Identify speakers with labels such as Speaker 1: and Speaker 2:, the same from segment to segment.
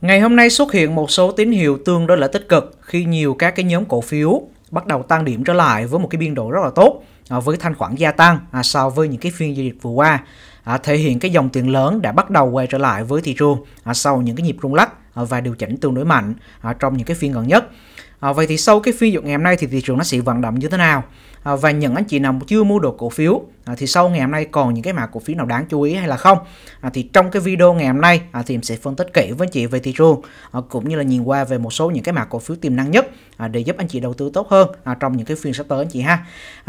Speaker 1: Ngày hôm nay xuất hiện một số tín hiệu tương đối là tích cực khi nhiều các cái nhóm cổ phiếu bắt đầu tăng điểm trở lại với một cái biên độ rất là tốt à, với thanh khoản gia tăng à, so với những cái phiên giao dịch vừa qua à, thể hiện cái dòng tiền lớn đã bắt đầu quay trở lại với thị trường sau những cái nhịp rung lắc và điều chỉnh tương đối mạnh trong những cái phiên gần nhất vậy thì sau cái phiên dục ngày hôm nay thì thị trường nó sẽ vận động như thế nào À, và những anh chị nào chưa mua được cổ phiếu à, thì sau ngày hôm nay còn những cái mã cổ phiếu nào đáng chú ý hay là không à, thì trong cái video ngày hôm nay thì em sẽ phân tích kỹ với chị về thị trường cũng như là nhìn qua về một số những cái mã cổ phiếu tiềm năng nhất để giúp anh chị đầu tư tốt hơn trong những cái phiên sắp tới anh chị ha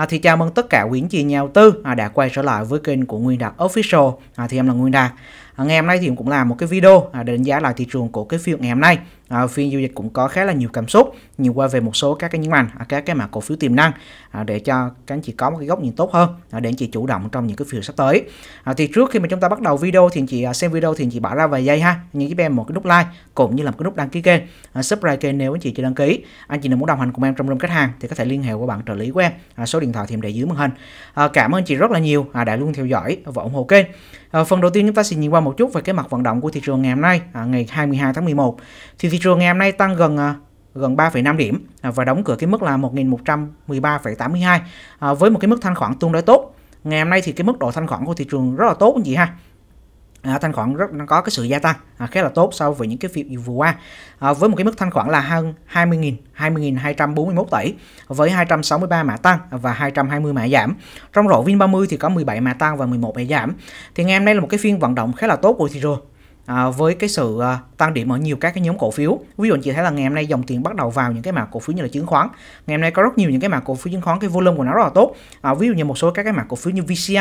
Speaker 1: thì chào mừng tất cả quý anh chị nhà đầu tư đã quay trở lại với kênh của Nguyên Đạt Official thì em là Nguyên Đạt ngày hôm nay thì em cũng làm một cái video để đánh giá lại thị trường của cái phiên ngày hôm nay à, phiên giao dịch cũng có khá là nhiều cảm xúc nhiều qua về một số các cái nhấn ngành, à, các cái mã cổ phiếu tiềm năng à, để cho các anh chị có một cái góc nhìn tốt hơn à, để anh chị chủ động trong những cái phiên sắp tới à, thì trước khi mà chúng ta bắt đầu video thì anh chị à, xem video thì anh chị bỏ ra vài giây ha như giúp em một cái nút like cũng như là một cái nút đăng ký kênh à, subscribe kênh nếu anh chị chưa đăng ký anh chị nào muốn đồng hành cùng em trong room khách hàng thì có thể liên hệ qua bạn trợ lý của em à, số điện thoại thì em để dưới màn hình à, cảm ơn chị rất là nhiều à, đã luôn theo dõi và ủng hộ kênh à, phần đầu tiên chúng ta sẽ nhìn qua một chút về cái mặt vận động của thị trường ngày hôm nay à, ngày 22 tháng 11 thì thị trường ngày hôm nay tăng gần à, gần 3,5 điểm à, và đóng cửa cái mức là 1.113,82 à, với một cái mức thanh khoản tương đối tốt. Ngày hôm nay thì cái mức độ thanh khoản của thị trường rất là tốt anh chị ha. À, thanh khoản rất có cái sự gia tăng à, khá là tốt so với những cái phiên vừa qua à, với một cái mức thanh khoản là hơn 20.000 20.241 tỷ với 263 mã tăng và 220 mã giảm trong rổ VIN 30 thì có 17 mã tăng và 11 mã giảm thì ngày hôm nay là một cái phiên vận động khá là tốt của thị trường à, với cái sự à, tăng điểm ở nhiều các cái nhóm cổ phiếu ví dụ anh chị thấy là ngày hôm nay dòng tiền bắt đầu vào những cái mã cổ phiếu như là chứng khoán ngày hôm nay có rất nhiều những cái mã cổ phiếu chứng khoán cái volume của nó rất là tốt à, ví dụ như một số các cái mã cổ phiếu như VCI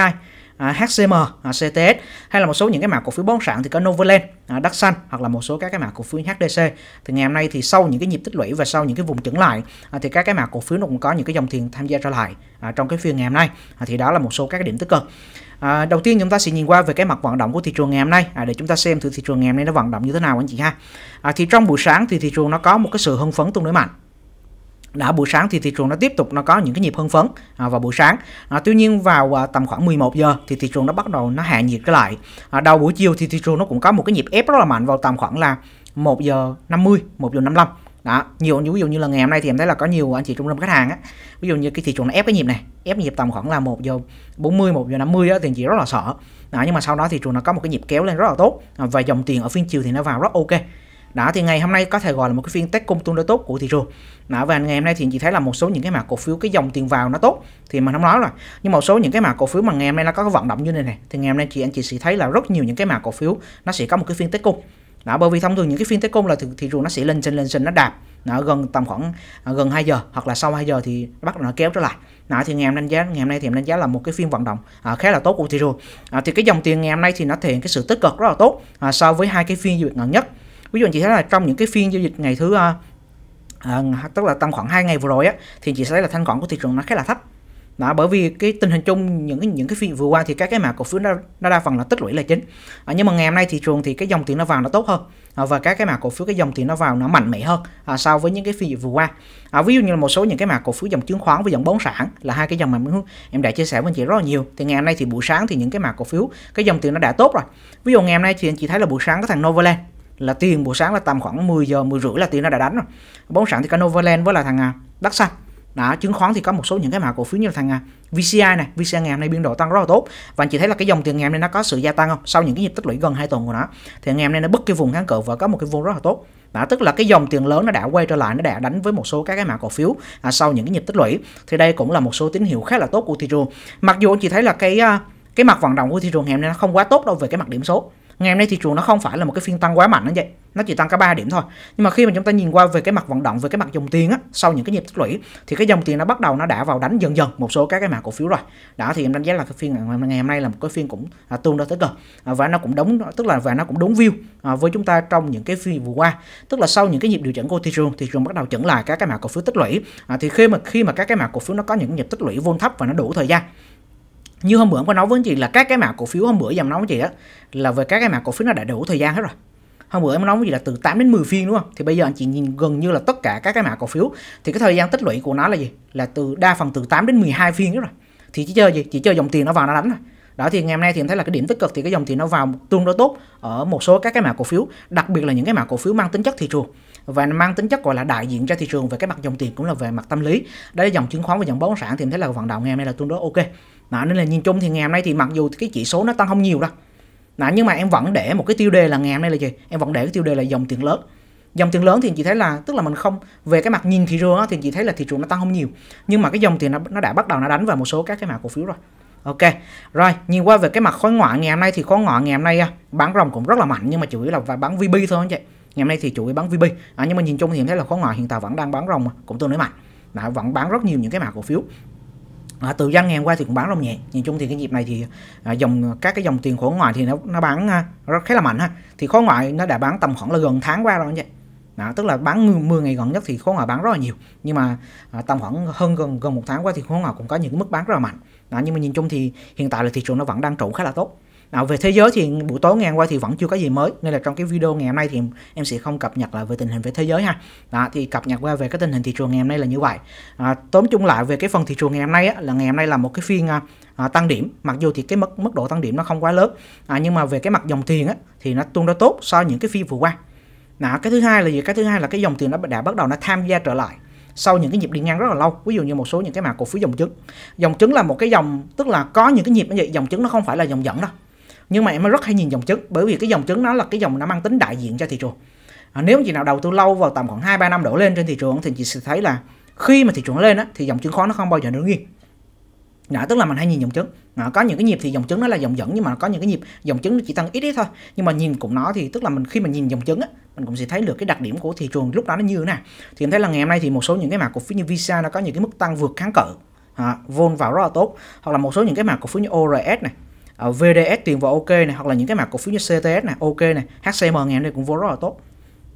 Speaker 1: À, HCM, à, CTS hay là một số những cái mã cổ phiếu bất động sản thì có Novaland, à, Đắc Xanh hoặc là một số các cái mã cổ phiếu HDC. Thì ngày hôm nay thì sau những cái nhịp tích lũy và sau những cái vùng chững lại à, thì các cái mã cổ phiếu nó cũng có những cái dòng tiền tham gia trở lại trong cái phiên ngày hôm nay. thì đó là một số các cái điểm tích cực. À, đầu tiên chúng ta sẽ nhìn qua về cái mặt vận động của thị trường ngày hôm nay à, để chúng ta xem thử thị trường ngày hôm nay nó vận động như thế nào anh chị ha. À, thì trong buổi sáng thì thị trường nó có một cái sự hưng phấn tương đối mạnh đã buổi sáng thì thị trường nó tiếp tục nó có những cái nhịp hưng phấn à, vào buổi sáng à, tuy nhiên vào à, tầm khoảng 11 giờ thì thị trường nó bắt đầu nó hạ nhiệt cái lại à, đầu buổi chiều thì thị trường nó cũng có một cái nhịp ép rất là mạnh vào tầm khoảng là 1 giờ 50 1 giờ 55 đó nhiều ví dụ như là ngày hôm nay thì em thấy là có nhiều anh chị trung tâm khách hàng á ví dụ như cái thị trường nó ép cái nhịp này ép nhịp tầm khoảng là 1 giờ 40 1 giờ 50 á thì anh chị rất là sợ đó, nhưng mà sau đó thị trường nó có một cái nhịp kéo lên rất là tốt à, và dòng tiền ở phiên chiều thì nó vào rất ok đó thì ngày hôm nay có thể gọi là một cái phiên test cung tương đối tốt của thị trường đó, và ngày hôm nay thì chị thấy là một số những cái mã cổ phiếu cái dòng tiền vào nó tốt thì mình không nói rồi nhưng một số những cái mã cổ phiếu mà ngày hôm nay nó có cái vận động như này này thì ngày hôm nay chị anh chị sẽ thấy là rất nhiều những cái mã cổ phiếu nó sẽ có một cái phiên test cung đó bởi vì thông thường những cái phiên test cung là thị, thị trường nó sẽ lên trên lên trên nó đạp nó gần tầm khoảng à, gần 2 giờ hoặc là sau 2 giờ thì bắt đầu nó kéo trở lại đó, thì ngày hôm nay giá ngày hôm nay thì em đánh giá là một cái phiên vận động à, khá là tốt của thị trường à, thì cái dòng tiền ngày hôm nay thì nó thể hiện cái sự tích cực rất là tốt à, so với hai cái phiên duyệt gần nhất ví dụ anh chị thấy là trong những cái phiên giao dịch ngày thứ à, tức là tăng khoảng 2 ngày vừa rồi á thì chị sẽ thấy là thanh khoản của thị trường nó khá là thấp đó, bởi vì cái tình hình chung những những cái phiên vừa qua thì các cái mã cổ phiếu nó, nó đa phần là tích lũy là chính à, nhưng mà ngày hôm nay thị trường thì cái dòng tiền nó vào nó tốt hơn à, và các cái mã cổ phiếu cái dòng tiền nó vào nó mạnh mẽ hơn à, so với những cái phiên vừa qua à, ví dụ như là một số những cái mã cổ phiếu dòng chứng khoán và dòng bất sản là hai cái dòng mà em đã chia sẻ với chị rất là nhiều thì ngày hôm nay thì buổi sáng thì những cái mã cổ phiếu cái dòng tiền nó đã tốt rồi ví dụ ngày hôm nay thì anh chị thấy là buổi sáng cái thằng Novaland là tiền buổi sáng là tầm khoảng 10 giờ 10 rưỡi là tiền nó đã đánh rồi Bất sản thì có Novaland với là thằng Đắc à, Xanh đó chứng khoán thì có một số những cái mã cổ phiếu như là thằng à, VCI này VCI ngày hôm nay biên độ tăng rất là tốt và anh chị thấy là cái dòng tiền ngày hôm nay nó có sự gia tăng không sau những cái nhịp tích lũy gần 2 tuần của nó thì ngày hôm nay nó bứt cái vùng kháng cự và có một cái vùng rất là tốt đó, tức là cái dòng tiền lớn nó đã quay trở lại nó đã đánh với một số các cái mã cổ phiếu à, sau những cái nhịp tích lũy thì đây cũng là một số tín hiệu khá là tốt của thị trường mặc dù anh chị thấy là cái à, cái mặt vận động của thị trường ngày hôm nay nó không quá tốt đâu về cái mặt điểm số ngày hôm nay thị trường nó không phải là một cái phiên tăng quá mạnh như vậy nó chỉ tăng cả 3 điểm thôi nhưng mà khi mà chúng ta nhìn qua về cái mặt vận động về cái mặt dòng tiền á sau những cái nhịp tích lũy thì cái dòng tiền nó bắt đầu nó đã vào đánh dần dần một số các cái mã cổ phiếu rồi đó thì em đánh giá là cái phiên ngày hôm nay là một cái phiên cũng à, tương đối tích cực à, và nó cũng đúng, tức là và nó cũng đúng view à, với chúng ta trong những cái phiên vừa qua tức là sau những cái nhịp điều chỉnh của thị trường thị trường bắt đầu chững lại các cái mã cổ phiếu tích lũy à, thì khi mà khi mà các cái mã cổ phiếu nó có những nhịp tích lũy vốn thấp và nó đủ thời gian như hôm bữa em có nói với anh chị là các cái mã cổ phiếu hôm bữa dòng nói với chị á là về các cái mã cổ phiếu nó đã đủ thời gian hết rồi hôm bữa em nói với chị là từ 8 đến 10 phiên đúng không thì bây giờ anh chị nhìn gần như là tất cả các cái mã cổ phiếu thì cái thời gian tích lũy của nó là gì là từ đa phần từ 8 đến 12 phiên đó rồi thì chỉ chơi gì chỉ chơi dòng tiền nó vào nó đánh rồi đó thì ngày hôm nay thì em thấy là cái điểm tích cực thì cái dòng tiền nó vào tương đối tốt ở một số các cái mã cổ phiếu đặc biệt là những cái mã cổ phiếu mang tính chất thị trường và mang tính chất gọi là đại diện cho thị trường về cái mặt dòng tiền cũng là về mặt tâm lý đấy dòng chứng khoán và dòng bất động sản thì em thấy là vận động ngày hôm nay là tương đối ok đó, nên là nhìn chung thì ngày hôm nay thì mặc dù cái chỉ số nó tăng không nhiều đâu đó, nhưng mà em vẫn để một cái tiêu đề là ngày hôm nay là gì em vẫn để cái tiêu đề là dòng tiền lớn dòng tiền lớn thì chị thấy là tức là mình không về cái mặt nhìn thị trường thì chị thấy là thị trường nó tăng không nhiều nhưng mà cái dòng tiền nó, nó đã bắt đầu nó đánh vào một số các cái mã cổ phiếu rồi ok rồi nhìn qua về cái mặt khối ngoại ngày hôm nay thì khối ngoại ngày hôm nay bán rồng cũng rất là mạnh nhưng mà chủ yếu là và bán vb thôi anh chị ngày hôm nay thì chủ yếu bán vb à, nhưng mà nhìn chung thì em thấy là khối ngoại hiện tại vẫn đang bán rồng cũng tương đối mạnh đã vẫn bán rất nhiều những cái mã cổ phiếu À, từ doanh ngàn qua thì cũng bán rong nhẹ nhìn chung thì cái nhịp này thì à, dòng các cái dòng tiền khối ngoại thì nó nó bán à, rất khá là mạnh ha thì khối ngoại nó đã bán tầm khoảng là gần tháng qua rồi anh chị đó, tức là bán 10 ngày gần nhất thì khối ngoại bán rất là nhiều nhưng mà à, tầm khoảng hơn gần gần một tháng qua thì khối ngoại cũng có những mức bán rất là mạnh đó, nhưng mà nhìn chung thì hiện tại là thị trường nó vẫn đang trụ khá là tốt nào về thế giới thì buổi tối ngày hôm qua thì vẫn chưa có gì mới nên là trong cái video ngày hôm nay thì em sẽ không cập nhật lại về tình hình về thế giới ha đó thì cập nhật qua về cái tình hình thị trường ngày hôm nay là như vậy à, tóm chung lại về cái phần thị trường ngày hôm nay á, là ngày hôm nay là một cái phiên à, à tăng điểm mặc dù thì cái mức mức độ tăng điểm nó không quá lớn à, nhưng mà về cái mặt dòng tiền á, thì nó tương đối tốt so với những cái phiên vừa qua đó, cái thứ hai là gì cái thứ hai là cái dòng tiền nó đã bắt đầu nó tham gia trở lại sau những cái nhịp đi ngang rất là lâu ví dụ như một số những cái mã cổ phiếu dòng chứng dòng chứng là một cái dòng tức là có những cái nhịp như vậy dòng chứng nó không phải là dòng dẫn đâu nhưng mà em rất hay nhìn dòng chứng bởi vì cái dòng chứng nó là cái dòng nó mang tính đại diện cho thị trường à, nếu chị nào đầu tư lâu vào tầm khoảng hai ba năm đổ lên trên thị trường thì chị sẽ thấy là khi mà thị trường lên á, thì dòng chứng khoán nó không bao giờ đứng yên đã tức là mình hay nhìn dòng chứng đó, à, có những cái nhịp thì dòng chứng nó là dòng dẫn nhưng mà có những cái nhịp dòng chứng nó chỉ tăng ít ít thôi nhưng mà nhìn cũng nó thì tức là mình khi mà nhìn dòng chứng á, mình cũng sẽ thấy được cái đặc điểm của thị trường lúc đó nó như thế nào thì em thấy là ngày hôm nay thì một số những cái mặt cổ phiếu như visa nó có những cái mức tăng vượt kháng cự à, vào rất là tốt hoặc là một số những cái mặt cổ phiếu như ORS này Ờ, VDS tiền vào ok này hoặc là những cái mặt cổ phiếu như CTS này ok này HCM ngày hôm nay cũng vô rất là tốt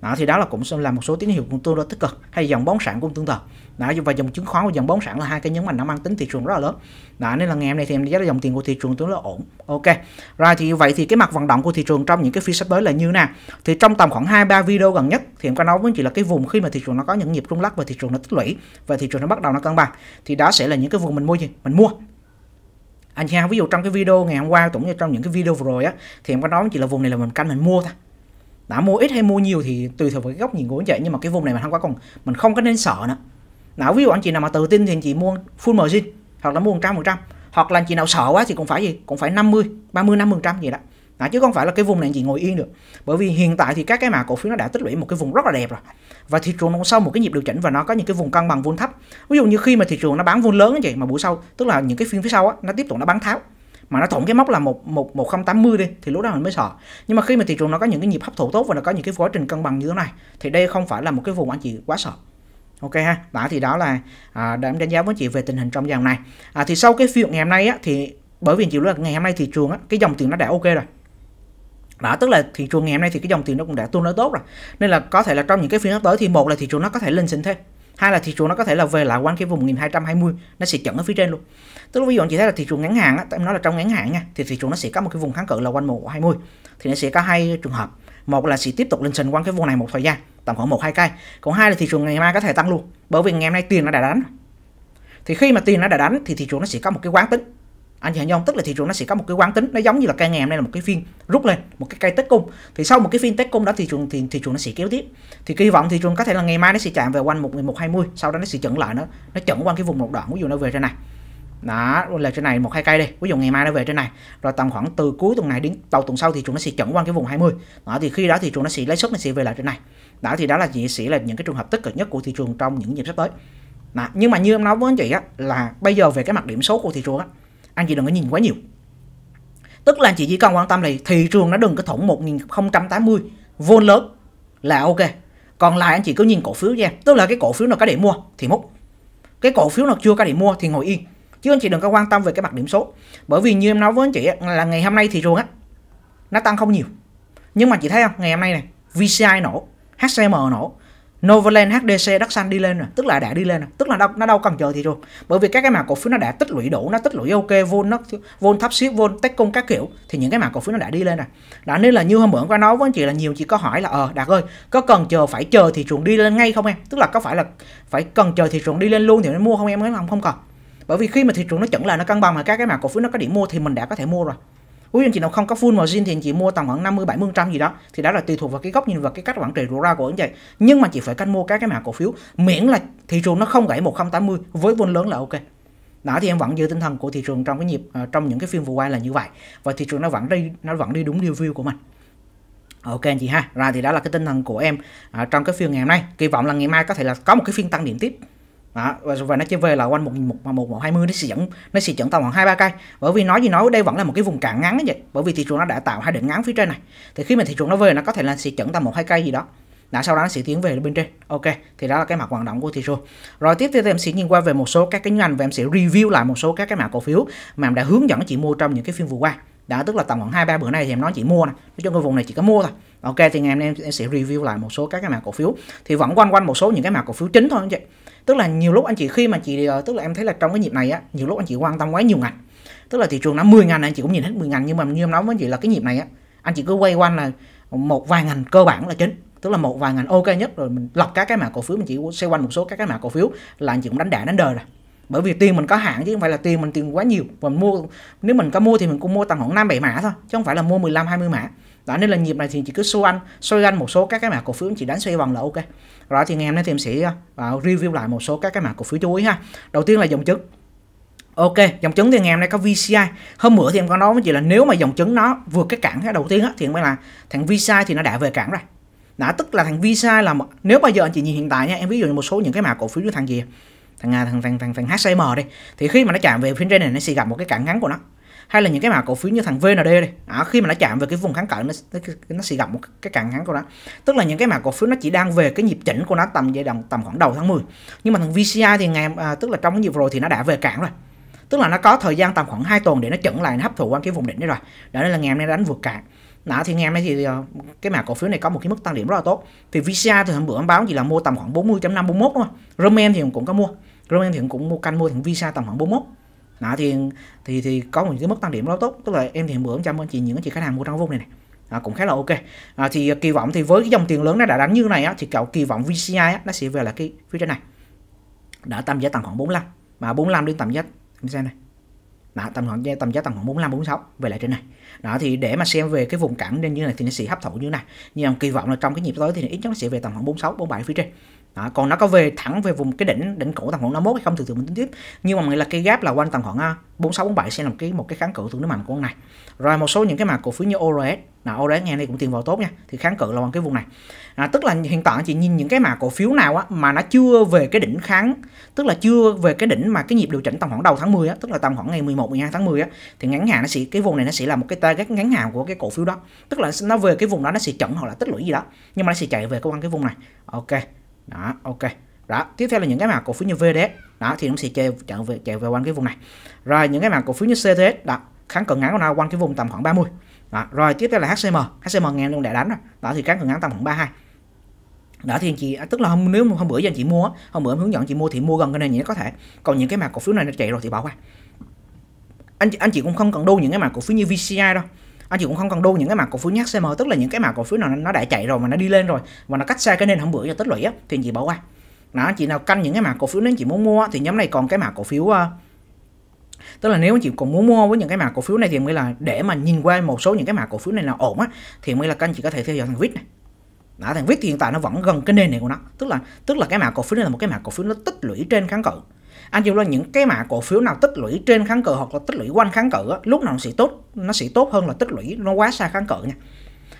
Speaker 1: đó, thì đó là cũng sẽ là một số tín hiệu cũng tương đối tích cực hay dòng bóng sản cũng tương tự đó, và dòng chứng khoán và dòng bóng sản là hai cái nhấn mạnh nó mang tính thị trường rất là lớn đó, nên là ngày hôm nay thì em đánh giá dòng tiền của thị trường tương đối ổn ok rồi thì vậy thì cái mặt vận động của thị trường trong những cái phiên sắp tới là như nào thì trong tầm khoảng hai ba video gần nhất thì em có nói với chị là cái vùng khi mà thị trường nó có những nhịp rung lắc và thị trường nó tích lũy và thị trường nó bắt đầu nó cân bằng thì đó sẽ là những cái vùng mình mua gì mình mua anh Hao ví dụ trong cái video ngày hôm qua cũng như trong những cái video vừa rồi á thì em có nói chỉ là vùng này là mình canh mình mua thôi đã mua ít hay mua nhiều thì tùy thuộc vào cái góc nhìn của anh chị nhưng mà cái vùng này mình không có còn mình không có nên sợ nữa nào ví dụ anh chị nào mà tự tin thì anh chị mua full margin hoặc là mua 100 trăm hoặc là anh chị nào sợ quá thì cũng phải gì cũng phải 50 30 50 trăm gì đó à, chứ không phải là cái vùng này chị ngồi yên được bởi vì hiện tại thì các cái mã cổ phiếu nó đã tích lũy một cái vùng rất là đẹp rồi và thị trường nó sau một cái nhịp điều chỉnh và nó có những cái vùng cân bằng vùng thấp ví dụ như khi mà thị trường nó bán vùng lớn vậy mà buổi sau tức là những cái phiên phía sau á, nó tiếp tục nó bán tháo mà nó thủng cái mốc là một một một không tám mươi đi thì lúc đó mình mới sợ nhưng mà khi mà thị trường nó có những cái nhịp hấp thụ tốt và nó có những cái quá trình cân bằng như thế này thì đây không phải là một cái vùng anh chị quá sợ ok ha đã thì đó là à, đã đánh giá với chị về tình hình trong dòng này à, thì sau cái phiên ngày hôm nay á, thì bởi vì chị là ngày hôm nay thị trường á, cái dòng tiền nó đã ok rồi đó tức là thị trường ngày hôm nay thì cái dòng tiền nó cũng đã tương đối tốt rồi nên là có thể là trong những cái phiên sắp tới thì một là thị trường nó có thể lên xỉnh thêm hai là thị trường nó có thể là về lại quanh cái vùng 1220 nó sẽ chặn ở phía trên luôn tức là ví dụ anh chị thấy là thị trường ngắn hạn á em nói là trong ngắn hạn nha thì thị trường nó sẽ có một cái vùng kháng cự là quanh 120 thì nó sẽ có hai trường hợp một là sẽ tiếp tục lên sình quanh cái vùng này một thời gian tầm khoảng một hai cây còn hai là thị trường ngày mai có thể tăng luôn bởi vì ngày hôm nay tiền nó đã đánh thì khi mà tiền nó đã đánh thì thị trường nó sẽ có một cái quán tính anh à, dạ, chị hình dung tức là thị trường nó sẽ có một cái quán tính nó giống như là cây ngày hôm nay là một cái phiên rút lên một cái cây tết cung thì sau một cái phiên tết cung đó thị trường thì thị trường nó sẽ kéo tiếp thì kỳ vọng thị trường có thể là ngày mai nó sẽ chạm về quanh một một hai mươi sau đó nó sẽ chững lại nó nó chững quanh cái vùng một đoạn ví dụ nó về trên này đó là trên này một hai cây đi ví dụ ngày mai nó về trên này rồi tầm khoảng từ cuối tuần này đến đầu tuần sau thì chúng nó sẽ chẩn quanh cái vùng 20 đó thì khi đó thì chúng nó sẽ lấy suất nó sẽ về lại trên này đó thì đó là gì sẽ là những cái trường hợp tích cực nhất của thị trường trong những dịp sắp tới đó. nhưng mà như em nói với anh chị á, là bây giờ về cái mặt điểm số của thị trường á, anh chị đừng có nhìn quá nhiều tức là anh chị chỉ cần quan tâm là thị trường nó đừng có thủng 1080 vôn lớn là ok còn lại anh chị cứ nhìn cổ phiếu nha tức là cái cổ phiếu nào có để mua thì múc cái cổ phiếu nào chưa có để mua thì ngồi yên chứ anh chị đừng có quan tâm về cái mặt điểm số bởi vì như em nói với anh chị là ngày hôm nay thị trường á nó tăng không nhiều nhưng mà chị thấy không ngày hôm nay này VCI nổ HCM nổ Novaland HDC đất xanh đi lên rồi tức là đã đi lên rồi tức là đâu, nó đâu cần chờ thì rồi bởi vì các cái mảng cổ phiếu nó đã tích lũy đủ nó tích lũy ok vốn nó vốn thấp ship vốn tech công các kiểu thì những cái mảng cổ phiếu nó đã đi lên rồi đã nên là như hôm bữa qua nói với anh chị là nhiều chị có hỏi là ờ đạt ơi có cần chờ phải chờ thị trường đi lên ngay không em tức là có phải là phải cần chờ thị trường đi lên luôn thì mới mua không em nói không không cần bởi vì khi mà thị trường nó chuẩn là nó cân bằng mà các cái mảng cổ phiếu nó có điểm mua thì mình đã có thể mua rồi quý anh chị nào không có full margin thì anh chị mua tầm khoảng 50 70 trăm gì đó thì đó là tùy thuộc vào cái góc nhìn và cái cách quản trị rủi ro của anh chị nhưng mà chị phải canh mua các cái mã cổ phiếu miễn là thị trường nó không gãy 1080 với vốn lớn là ok đó thì em vẫn giữ tinh thần của thị trường trong cái nhịp uh, trong những cái phiên vừa qua là như vậy và thị trường nó vẫn đi nó vẫn đi đúng review của mình Ok anh chị ha. ra thì đó là cái tinh thần của em à, trong cái phiên ngày hôm nay. Kỳ vọng là ngày mai có thể là có một cái phiên tăng điểm tiếp đó, và nó chỉ về là quanh một một một hai mươi nó sẽ dẫn nó sẽ dẫn tầm khoảng hai ba cây bởi vì nói gì nói đây vẫn là một cái vùng cạn ngắn vậy bởi vì thị trường nó đã tạo hai đỉnh ngắn phía trên này thì khi mà thị trường nó về nó có thể là sẽ dẫn tầm một hai cây gì đó đã sau đó nó sẽ tiến về bên trên ok thì đó là cái mặt hoạt động của thị trường rồi tiếp theo thì em sẽ nhìn qua về một số các cái ngành và em sẽ review lại một số các cái mã cổ phiếu mà em đã hướng dẫn chị mua trong những cái phiên vừa qua đã tức là tầm khoảng hai ba bữa nay thì em nói chỉ mua này, nói chung cái vùng này chỉ có mua thôi ok thì ngày hôm nay em, sẽ review lại một số các cái mã cổ phiếu thì vẫn quanh quanh một số những cái mã cổ phiếu chính thôi anh chị tức là nhiều lúc anh chị khi mà chị ờ, tức là em thấy là trong cái nhịp này á nhiều lúc anh chị quan tâm quá nhiều ngành tức là thị trường nó 10 ngành anh chị cũng nhìn hết 10 ngành nhưng mà như em nói với anh chị là cái nhịp này á anh chị cứ quay quanh là một vài ngành cơ bản là chính tức là một vài ngành ok nhất rồi mình lọc các cái mã cổ phiếu mình chỉ xoay quanh một số các cái mã cổ phiếu là anh chị cũng đánh đả đánh đời rồi bởi vì tiền mình có hạn chứ không phải là tiền mình tiền quá nhiều và mua nếu mình có mua thì mình cũng mua tầm khoảng năm bảy mã thôi chứ không phải là mua 15 20 mã đó nên là nhịp này thì chỉ cứ xoay anh xoay anh một số các cái mã cổ phiếu chỉ đánh xoay vòng là ok rồi thì ngày hôm nay thì em sẽ uh, review lại một số các cái mã cổ phiếu chú ý ha đầu tiên là dòng chứng Ok, dòng chứng thì ngày hôm nay có VCI Hôm bữa thì em có nói với chị là nếu mà dòng chứng nó vượt cái cản cái đầu tiên á, thì mới là thằng VCI thì nó đã về cản rồi đã tức là thằng VCI là nếu bây giờ anh chị nhìn hiện tại nha em ví dụ một số những cái mã cổ phiếu như thằng gì À, thằng thằng thằng thằng, thằng HCM đi thì khi mà nó chạm về phiên trên này nó sẽ gặp một cái cản ngắn của nó hay là những cái mã cổ phiếu như thằng VND đi à, khi mà nó chạm về cái vùng kháng cự nó nó, nó sẽ gặp một cái cản ngắn của nó tức là những cái mã cổ phiếu nó chỉ đang về cái nhịp chỉnh của nó tầm giai đoạn tầm khoảng đầu tháng 10 nhưng mà thằng VCI thì ngày à, tức là trong cái nhịp rồi thì nó đã về cản rồi tức là nó có thời gian tầm khoảng 2 tuần để nó chững lại nó hấp thụ qua cái vùng đỉnh đấy rồi đó là ngày hôm nay đánh vượt cản nã thì nghe hôm nay thì ờ, cái mã cổ phiếu này có một cái mức tăng điểm rất là tốt thì VCI thì hôm bữa em báo chỉ là mua tầm khoảng 40.5 41 đúng không Roman thì cũng có mua Roman thì cũng mua canh mua thằng Visa tầm khoảng 41 đó thì thì thì có một cái mức tăng điểm rất tốt tức là em thì mượn cho anh chị những chị khách hàng mua trong vùng này này à, cũng khá là ok à, thì kỳ vọng thì với cái dòng tiền lớn nó đã đánh như này á, thì cậu kỳ vọng VCI á, nó sẽ về là cái phía trên này đã tầm giá tầm khoảng 45 mà 45 đến tầm giá em xem này đó, tầm khoảng tầm giá tầm khoảng 45 46 về lại trên này đó thì để mà xem về cái vùng cản nên như này thì nó sẽ hấp thụ như này nhưng mà kỳ vọng là trong cái nhịp tới thì ít nhất nó sẽ về tầm khoảng 46 47 phía trên đó, còn nó có về thẳng về vùng cái đỉnh đỉnh cổ tầm khoảng 51 hay không thường thường mình tính tiếp nhưng mà mình là cái gap là quanh tầm khoảng 46 à, 47 sẽ làm cái một cái kháng cự tương đối mạnh của con này rồi một số những cái mã cổ phiếu như ORS là ORS nghe này cũng tiền vào tốt nha thì kháng cự là bằng cái vùng này à, tức là hiện tại chị nhìn những cái mã cổ phiếu nào á, mà nó chưa về cái đỉnh kháng tức là chưa về cái đỉnh mà cái nhịp điều chỉnh tầm khoảng đầu tháng 10 á, tức là tầm khoảng ngày 11 12 tháng 10 á, thì ngắn hạn nó sẽ cái vùng này nó sẽ là một cái target ngắn hạn của cái cổ phiếu đó tức là nó về cái vùng đó nó sẽ chậm hoặc là tích lũy gì đó nhưng mà nó sẽ chạy về cái cái vùng này ok đó ok đó tiếp theo là những cái mảng cổ phiếu như VDS đó thì nó sẽ chạy chạy về chạy về quanh cái vùng này rồi những cái mảng cổ phiếu như CTS đó kháng cự ngắn của nó quanh cái vùng tầm khoảng 30 đó. rồi tiếp theo là HCM HCM nghe luôn đã đánh rồi đó thì kháng cự ngắn tầm khoảng 32 đó thì anh chị à, tức là hôm nếu hôm bữa anh chị mua hôm bữa em hướng dẫn chị mua thì mua gần cái này nhỉ có thể còn những cái mảng cổ phiếu này nó chạy rồi thì bỏ qua anh anh chị cũng không cần đu những cái mảng cổ phiếu như VCI đâu anh chị cũng không cần đu những cái mã cổ phiếu nhắc CM tức là những cái mã cổ phiếu nào nó đã chạy rồi mà nó đi lên rồi và nó cách xa cái nền hôm bữa cho tích lũy á thì chị bỏ qua đó chị nào canh những cái mã cổ phiếu nếu anh chị muốn mua thì nhóm này còn cái mã cổ phiếu ờ, tức là nếu anh chị còn muốn mua với những cái mã cổ phiếu này thì mới là để mà nhìn qua một số những cái mã cổ phiếu này là ổn á thì mới là canh anh chị có thể theo dõi thằng vít này đó, thằng vít thì hiện tại nó vẫn gần cái nền này của nó tức là tức là cái mã cổ phiếu này là một cái mã cổ phiếu nó tích lũy trên kháng cự anh chịu là những cái mã cổ phiếu nào tích lũy trên kháng cự hoặc là tích lũy quanh kháng cự á, lúc nào nó sẽ tốt nó sẽ tốt hơn là tích lũy nó quá xa kháng cự nha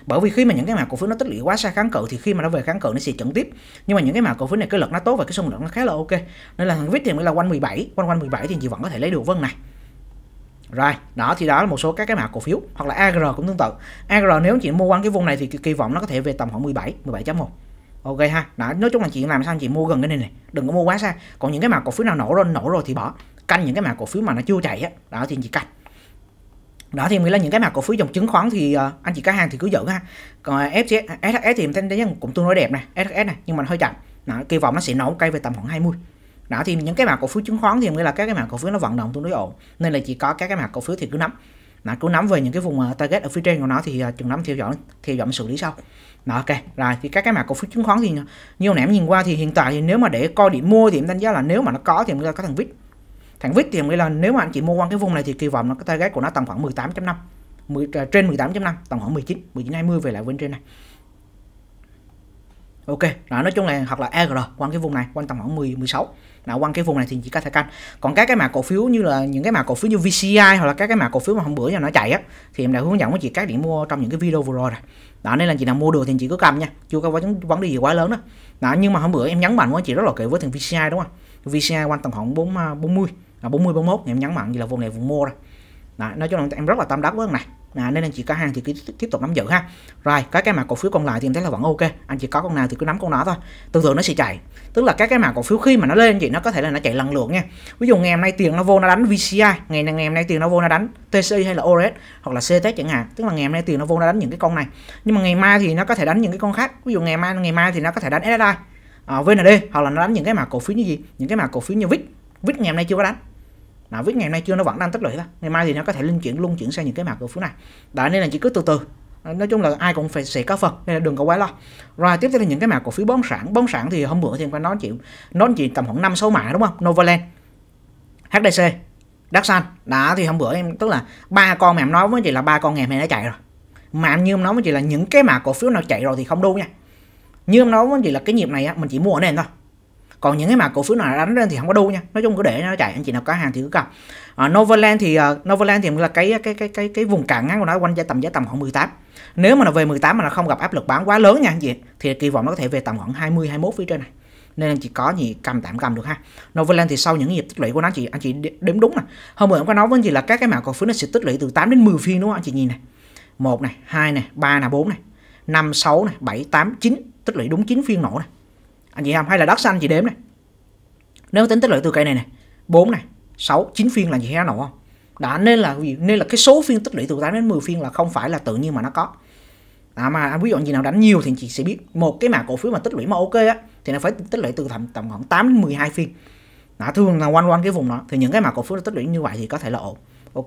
Speaker 1: bởi vì khi mà những cái mã cổ phiếu nó tích lũy quá xa kháng cự thì khi mà nó về kháng cự nó sẽ chuẩn tiếp nhưng mà những cái mã cổ phiếu này cái lực nó tốt và cái xung lực nó khá là ok nên là thằng vít thì mới là quanh 17 quanh quanh 17 thì chị vẫn có thể lấy được vân này rồi đó thì đó là một số các cái mã cổ phiếu hoặc là AGR cũng tương tự AGR nếu chị mua quanh cái vùng này thì kỳ vọng nó có thể về tầm khoảng 17 17.1 ok ha đó nói chung là chị làm sao anh chị mua gần cái này này đừng có mua quá xa còn những cái mã cổ phiếu nào nổ rồi nổ rồi thì bỏ canh những cái mã cổ phiếu mà nó chưa chạy á đó thì anh chị canh đó thì mình là những cái mã cổ phiếu dòng chứng khoán thì uh, anh chị cá hàng thì cứ giữ ha còn FGS, SHS thì em thấy cũng tương đối đẹp này SHS này nhưng mà nó hơi chậm đó, kỳ vọng nó sẽ nổ cây về tầm khoảng 20 đó thì những cái mã cổ phiếu chứng khoán thì nghĩa là các cái mã cổ phiếu nó vận động tương đối ổn nên là chỉ có các cái mã cổ phiếu thì cứ nắm nó cứ nắm về những cái vùng ờ, target ở phía trên của nó thì trường nắm theo dõi theo dõi xử lý sau đó ok rồi thì các cái mã cổ phiếu chứng khoán thì nhiều nẻm nhìn qua thì hiện tại thì nếu mà để coi điểm mua thì em đánh giá là nếu mà nó có thì người ta có thằng vít thằng vít thì nghĩa là nếu mà anh chị mua qua cái vùng này thì kỳ vọng là cái target của nó tầm khoảng 18.5 10, ờ, trên 18.5 tầm khoảng 19 19 20 về lại bên trên này ok đó nói chung là hoặc là EG quanh cái vùng này quanh tầm khoảng 10 16 nào quăng cái vùng này thì chỉ có thể canh còn các cái mã cổ phiếu như là những cái mã cổ phiếu như VCI hoặc là các cái mã cổ phiếu mà hôm bữa giờ nó chạy á thì em đã hướng dẫn với chị các điểm mua trong những cái video vừa rồi rồi đó nên là chị nào mua được thì chị cứ cầm nha chưa có vấn đề gì quá lớn đó, đó nhưng mà hôm bữa em nhấn mạnh với chị rất là kỹ với thằng VCI đúng không VCI quanh tầm khoảng 4, 40 à, 40 41 à, em nhấn mạnh gì là vùng này vùng mua rồi đó, nói chung là em rất là tâm đắc với thằng này à, nên anh chị có hàng thì cứ tiếp tục nắm giữ ha rồi các cái mã cổ phiếu còn lại thì em thấy là vẫn ok anh chị có con nào thì cứ nắm con đó thôi tương tự nó sẽ chạy tức là các cái mã cổ phiếu khi mà nó lên chị nó có thể là nó chạy lần lượt nha ví dụ ngày hôm nay tiền nó vô nó đánh VCI ngày ngày hôm nay tiền nó vô nó đánh TC hay là ORS hoặc là CTS e chẳng hạn tức là ngày hôm nay tiền nó vô nó đánh những cái con này nhưng mà ngày mai thì nó có thể đánh những cái con khác ví dụ ngày mai ngày mai thì nó có thể đánh SSI uh, ờ, VND hoặc là nó đánh những cái mã cổ phiếu như gì những cái mã cổ phiếu như VIX VIX ngày hôm nay chưa có đánh đó, viết ngày hôm nay chưa nó vẫn đang tích lũy thôi ngày mai thì nó có thể linh chuyển luôn chuyển sang những cái mã cổ phiếu này đó nên là chỉ cứ từ từ à, nói chung là ai cũng phải sẽ có phần nên là đừng có quá lo rồi tiếp theo là những cái mã cổ phiếu bón sản bón sản thì hôm bữa thì em có nói chuyện nói chuyện tầm khoảng năm sáu mã đúng không Novaland HDC Daxan đã thì hôm bữa em tức là ba con mà em nói với chị là ba con ngày hôm nay đã chạy rồi mà em như em nói với chị là những cái mã cổ phiếu nào chạy rồi thì không đu nha như em nói với chị là cái nhịp này á, mình chỉ mua ở nền thôi còn những cái mà cổ phiếu nào đánh lên thì không có đu nha nói chung cứ để nó chạy anh chị nào có hàng thì cứ cầm à, Novaland thì uh, Novaland thì là cái cái cái cái cái vùng cản ngắn của nó quanh giá tầm giá tầm khoảng 18 nếu mà nó về 18 mà nó không gặp áp lực bán quá lớn nha anh chị thì kỳ vọng nó có thể về tầm khoảng 20 21 phía trên này nên anh chị có gì cầm tạm cầm được ha Novaland thì sau những nhịp tích lũy của nó chị anh chị đếm đúng nè hôm bữa em có nói với anh chị là các cái mã cổ phiếu nó sẽ tích lũy từ 8 đến 10 phiên đúng không anh chị nhìn này một này hai này ba là bốn này năm sáu này bảy tám chín tích lũy đúng 9 phiên nổ này anh chị ham hay là đất xanh chị đếm này nếu tính tích lũy từ cây này này 4 này 6 9 phiên là gì hết nổ không đã nên là nên là cái số phiên tích lũy từ 8 đến 10 phiên là không phải là tự nhiên mà nó có à mà ví dụ anh chị nào đánh nhiều thì chị sẽ biết một cái mã cổ phiếu mà tích lũy mà ok á thì nó phải tích lũy từ tầm tầm khoảng 8 đến 12 phiên đã thường là quanh quanh cái vùng đó thì những cái mã cổ phiếu tích lũy như vậy thì có thể là ổn ok